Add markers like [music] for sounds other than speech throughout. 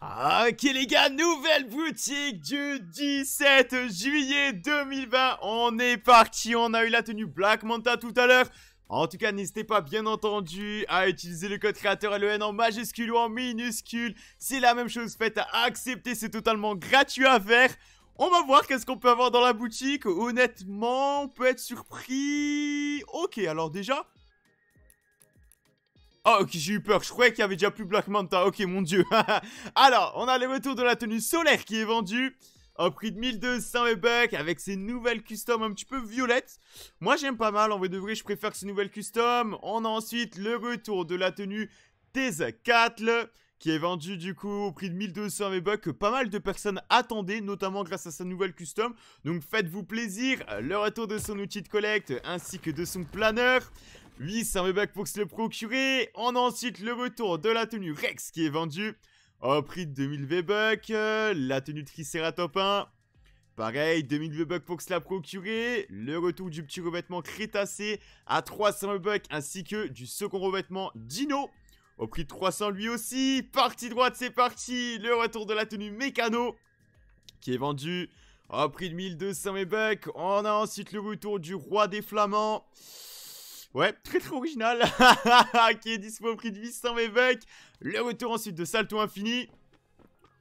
Ok les gars, nouvelle boutique du 17 juillet 2020. On est parti, on a eu la tenue Black Manta tout à l'heure. En tout cas, n'hésitez pas, bien entendu, à utiliser le code créateur LEN en majuscule ou en minuscule. C'est la même chose, faites à accepter, c'est totalement gratuit à faire. On va voir qu'est-ce qu'on peut avoir dans la boutique. Honnêtement, on peut être surpris. Ok, alors déjà, Oh, ok, j'ai eu peur. Je croyais qu'il y avait déjà plus Black Manta. Ok, mon dieu. [laughs] Alors, on a le retour de la tenue solaire qui est vendue. Au prix de 1200 bucks avec ses nouvelles customs un petit peu violettes. Moi, j'aime pas mal. En vrai de vrai, je préfère ces nouvelles custom. On a ensuite le retour de la tenue 4. qui est vendue, du coup au prix de 1200 V-Bucks que pas mal de personnes attendaient, notamment grâce à sa nouvelle custom. Donc faites-vous plaisir, le retour de son outil de collecte ainsi que de son planeur. 800 V-Bucks pour se le procurer. On a ensuite le retour de la tenue Rex qui est vendue au oh, prix de 2000 V-Bucks. Euh, la tenue Triceratop 1, pareil, 2000 V-Bucks pour se la procurer. Le retour du petit revêtement Crétacé à 300 V-Bucks ainsi que du second revêtement Dino au prix de 300 lui aussi. Partie droite, c'est parti. Le retour de la tenue Mécano qui est vendue au oh, prix de 1200 V-Bucks. On a ensuite le retour du roi des flamands. Ouais, très très original. [laughs] qui est dispo au prix de 800 V-Bucks. Le retour ensuite de Salto Infini.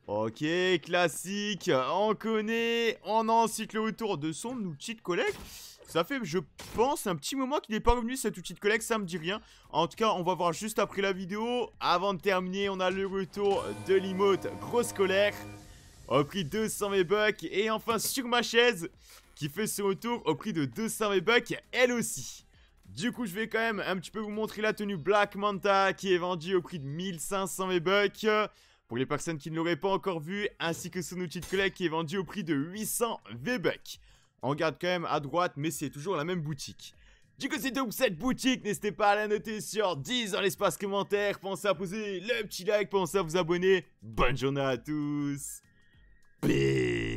Ok, classique, on connaît, on a ensuite le retour de son outil de collecte. Ça fait, je pense, un petit moment qu'il n'est pas revenu cet outil de collecte, ça me dit rien. En tout cas, on va voir juste après la vidéo. Avant de terminer, on a le retour de l'emote grosse colère au prix de 200 V-Bucks. Et enfin, sur ma chaise, qui fait ce retour au prix de 200 V-Bucks, elle aussi. Du coup, je vais quand même un petit peu vous montrer la tenue Black Manta qui est vendue au prix de 1500 V-Bucks. Pour les personnes qui ne l'auraient pas encore vue, ainsi que son outil de collègue qui est vendu au prix de 800 V-Bucks. On regarde quand même à droite, mais c'est toujours la même boutique. Du coup, c'est donc cette boutique. N'hésitez pas à la noter sur 10 dans l'espace commentaire. Pensez à poser le petit like, pensez à vous abonner. Bonne journée à tous. Peace.